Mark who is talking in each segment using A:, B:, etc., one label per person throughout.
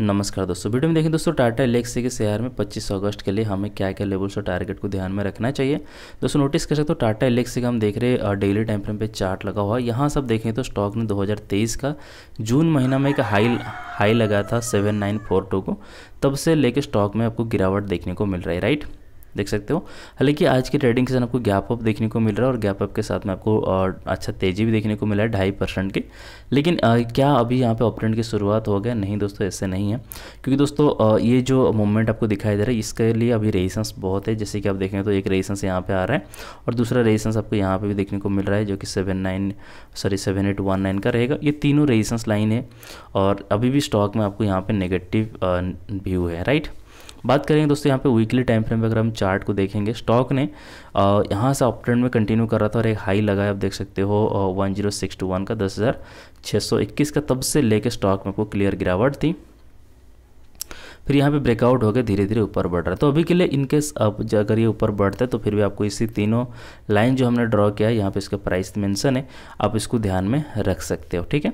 A: नमस्कार दोस्तों वीडियो में देखें दोस्तों टाटा एलेक्सी के शेयर में 25 अगस्त के लिए हमें क्या क्या लेवल्स और टारगेट को ध्यान में रखना चाहिए दोस्तों नोटिस कर सकते हो टाटा एलेक्सी का हम देख रहे हैं डेली टाइम फ्रेम पे चार्ट लगा हुआ है यहाँ सब देखें तो स्टॉक ने 2023 का जून महीना में एक हाई हाई लगा था सेवन को तब से लेकर स्टॉक में आपको गिरावट देखने को मिल रही है राइट देख सकते हो हालांकि आज की ट्रेडिंग सेशन आपको गैप अप देखने को मिल रहा है और गैप अप के साथ में आपको अच्छा तेज़ी भी देखने को मिला है ढाई परसेंट की लेकिन क्या अभी यहाँ पे ऑपरेंट की शुरुआत हो गया नहीं दोस्तों ऐसे नहीं है क्योंकि दोस्तों ये जो मूवमेंट आपको दिखाई दे रहा है इसके लिए अभी रेजिस्टेंस बहुत है जैसे कि आप देखें तो एक रेजिस्टेंस यहाँ पर आ रहा है और दूसरा रेजिस्टेंस आपको यहाँ पर भी देखने को मिल रहा है जो कि seven nine sorry seven eight one nine का रहेगा ये तीनों रेजिस्टेंस लाइन है और अभी भी स्टॉक में आपको यहाँ पर नेगेटिव व्यू है राइट बात करेंगे दोस्तों यहाँ पे वीकली टाइम फ्रेम पर अगर हम चार्ट को देखेंगे स्टॉक ने यहाँ से अप ट्रेंड में कंटिन्यू कर रहा था और एक हाई लगाया आप देख सकते हो one zero six two one का दस हज़ार छः सौ इक्कीस का तब से लेके स्टॉक में कोई क्लियर गिरावट थी फिर यहाँ पे ब्रेकआउट होकर धीरे धीरे ऊपर बढ़ रहा है तो अभी के लिए इनकेस अब अगर ये ऊपर बढ़ता है तो फिर भी आपको इसी तीनों लाइन जो हमने ड्रॉ किया है यहाँ पर इसका प्राइस मैंसन है आप इसको ध्यान में रख सकते हो ठीक है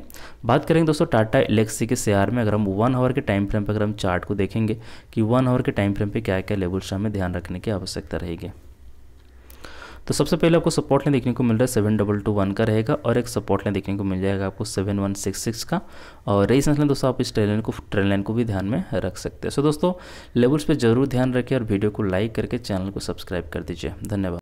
A: बात करेंगे दोस्तों टाटा इलेक्सी के शेयर में अगर हम वन आवर के टाइम फ्रेम पर अगर हम चार्ट को देखेंगे कि वन आवर के टाइम फ्रेम पर क्या क्या लेवल्स हमें ध्यान रखने की आवश्यकता रहेगी तो सबसे पहले आपको सपोर्ट लाइन देखने को मिल रहा है सेवन डबल टू वन का रहेगा और एक सपोर्ट लाइन देखने को मिल जाएगा आपको सेवन वन सिक्स सिक्स का और सेंस लाइन दोस्तों आप इस ट्रेन लाइन को ट्रेन लाइन को भी ध्यान में रख सकते हैं सो दोस्तों लेवल्स पर जरूर ध्यान रखें और वीडियो को लाइक करके चैनल को सब्सक्राइब कर दीजिए धन्यवाद